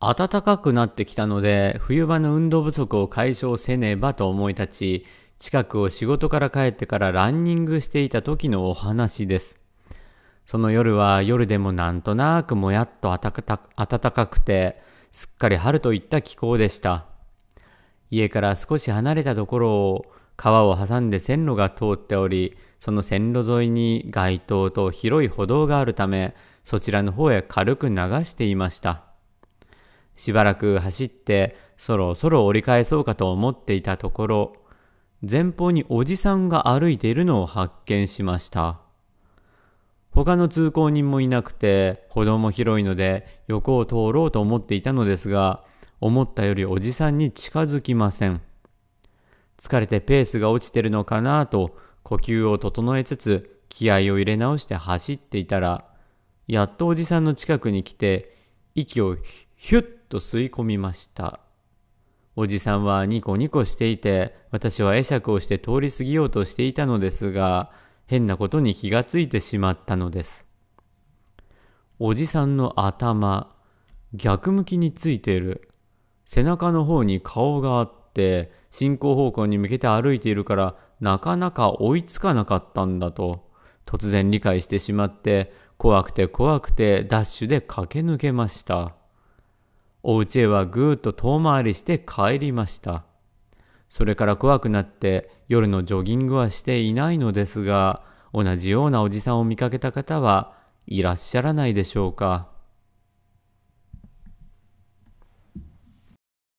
暖かくなってきたので、冬場の運動不足を解消せねばと思い立ち、近くを仕事から帰ってからランニングしていた時のお話です。その夜は夜でもなんとなくもやっと暖かくて、すっかり春といった気候でした。家から少し離れたところを川を挟んで線路が通っており、その線路沿いに街灯と広い歩道があるため、そちらの方へ軽く流していました。しばらく走ってそろそろ折り返そうかと思っていたところ、前方におじさんが歩いているのを発見しました。他の通行人もいなくて、歩道も広いので横を通ろうと思っていたのですが、思ったよりおじさんに近づきません。疲れてペースが落ちてるのかなと呼吸を整えつつ気合を入れ直して走っていたら、やっとおじさんの近くに来て息をヒュッと吸い込みました。おじさんはニコニコしていて、私は会釈をして通り過ぎようとしていたのですが、変なことに気がついてしまったのです。おじさんの頭、逆向きについている。背中の方に顔があって、進行方向に向けて歩いているから、なかなか追いつかなかったんだと、突然理解してしまって、怖くて怖くてダッシュで駆け抜けました。お家へはぐーっと遠回りして帰りました。それから怖くなって夜のジョギングはしていないのですが、同じようなおじさんを見かけた方はいらっしゃらないでしょうか。